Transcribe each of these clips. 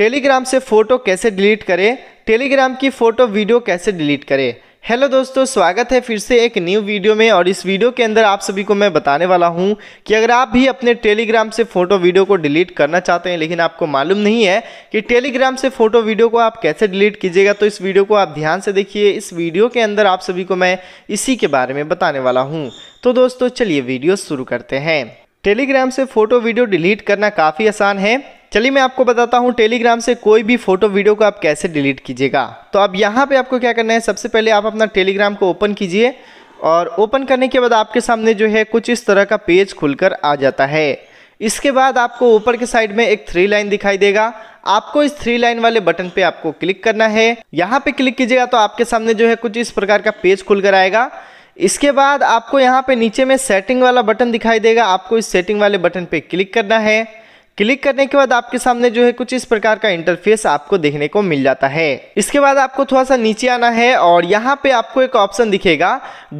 Telegram से photo कैसे delete करें टेलीग्राम की फ़ोटो वीडियो कैसे डिलीट करें हेलो दोस्तों स्वागत है फिर से एक न्यू वीडियो में और इस वीडियो के अंदर आप सभी को मैं बताने वाला हूं कि अगर आप भी अपने टेलीग्राम से फ़ोटो वीडियो को डिलीट करना चाहते हैं लेकिन आपको मालूम नहीं है कि टेलीग्राम से फ़ोटो वीडियो को आप कैसे डिलीट कीजिएगा तो इस वीडियो को आप ध्यान से देखिए इस वीडियो के अंदर आप सभी को मैं इसी के बारे में बताने वाला हूँ तो दोस्तों चलिए वीडियो शुरू करते हैं टेलीग्राम से फ़ोटो वीडियो डिलीट करना काफ़ी आसान है चलिए मैं आपको बताता हूँ टेलीग्राम से कोई भी फोटो वीडियो को आप कैसे डिलीट कीजिएगा तो अब यहाँ पे आपको क्या करना है सबसे पहले आप अपना टेलीग्राम को ओपन कीजिए और ओपन करने के बाद आपके सामने जो है कुछ इस तरह का पेज खुलकर आ जाता है इसके बाद आपको ऊपर के साइड में एक थ्री लाइन दिखाई देगा आपको इस थ्री लाइन वाले बटन पे आपको क्लिक करना है यहाँ पे क्लिक कीजिएगा तो आपके सामने जो है कुछ इस प्रकार का पेज खुलकर आएगा इसके बाद आपको यहाँ पे नीचे में सेटिंग वाला बटन दिखाई देगा आपको इस सेटिंग वाले बटन पे क्लिक करना है क्लिक करने के बाद आपके सामने जो है कुछ इस प्रकार का इंटरफेस आपको देखने को मिल जाता है इसके बाद आपको थोड़ा सा नीचे आना है और यहाँ पे आपको एक ऑप्शन दिखेगा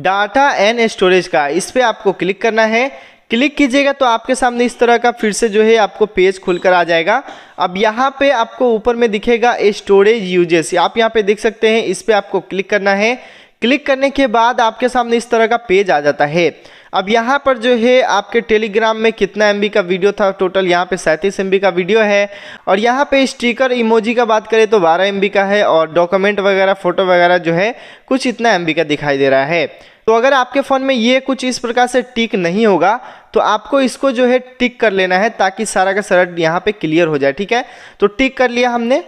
डाटा एंड स्टोरेज का इस पर आपको क्लिक करना है क्लिक कीजिएगा तो आपके सामने इस तरह का फिर से जो है आपको पेज खुलकर आ जाएगा अब यहाँ पे आपको ऊपर में दिखेगा स्टोरेज यूजेस आप यहाँ पे देख सकते हैं इस पर आपको क्लिक करना है क्लिक करने के बाद आपके सामने इस तरह का पेज आ जाता है अब यहाँ पर जो है आपके टेलीग्राम में कितना एम का वीडियो था टोटल यहाँ पे सैंतीस एम का वीडियो है और यहाँ पे स्टिकर इमोजी का बात करें तो बारह एम का है और डॉक्यूमेंट वगैरह फ़ोटो वगैरह जो है कुछ इतना एम का दिखाई दे रहा है तो अगर आपके फ़ोन में ये कुछ इस प्रकार से टिक नहीं होगा तो आपको इसको जो है टिक कर लेना है ताकि सारा का सारा यहाँ पर क्लियर हो जाए ठीक है तो टिक कर लिया हमने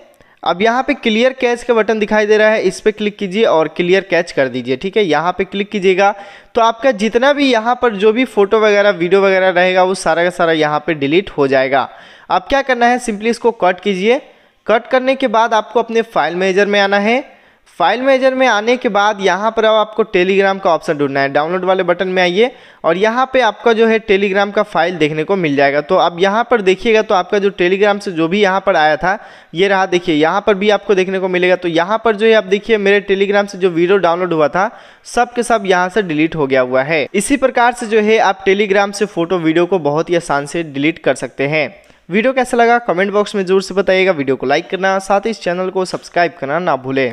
अब यहाँ पे क्लियर कैच का बटन दिखाई दे रहा है इस पर क्लिक कीजिए और क्लियर कैच कर दीजिए ठीक है यहाँ पे क्लिक कीजिएगा तो आपका जितना भी यहाँ पर जो भी फ़ोटो वगैरह वीडियो वगैरह रहेगा वो सारा का सारा यहाँ पे डिलीट हो जाएगा अब क्या करना है सिंपली इसको कट कीजिए कट करने के बाद आपको अपने फाइल मैनेजर में आना है फाइल मैनेजर में आने के बाद यहाँ पर अब आपको टेलीग्राम का ऑप्शन ढूंढना है डाउनलोड वाले बटन में आइए और यहाँ पे आपका जो है टेलीग्राम का फाइल देखने को मिल जाएगा तो अब यहाँ पर देखिएगा तो आपका जो टेलीग्राम से जो भी यहाँ पर आया था ये रहा देखिए यहाँ पर भी आपको देखने को मिलेगा तो यहाँ पर जो है आप देखिए मेरे टेलीग्राम से जो वीडियो डाउनलोड हुआ था सब के सब यहाँ से डिलीट हो गया हुआ है इसी प्रकार से जो है आप टेलीग्राम से फोटो वीडियो को बहुत ही आसान से डिलीट कर सकते हैं वीडियो कैसा लगा कमेंट बॉक्स में जरूर से बताइएगा वीडियो को लाइक करना साथ ही इस चैनल को सब्सक्राइब करना ना भूलें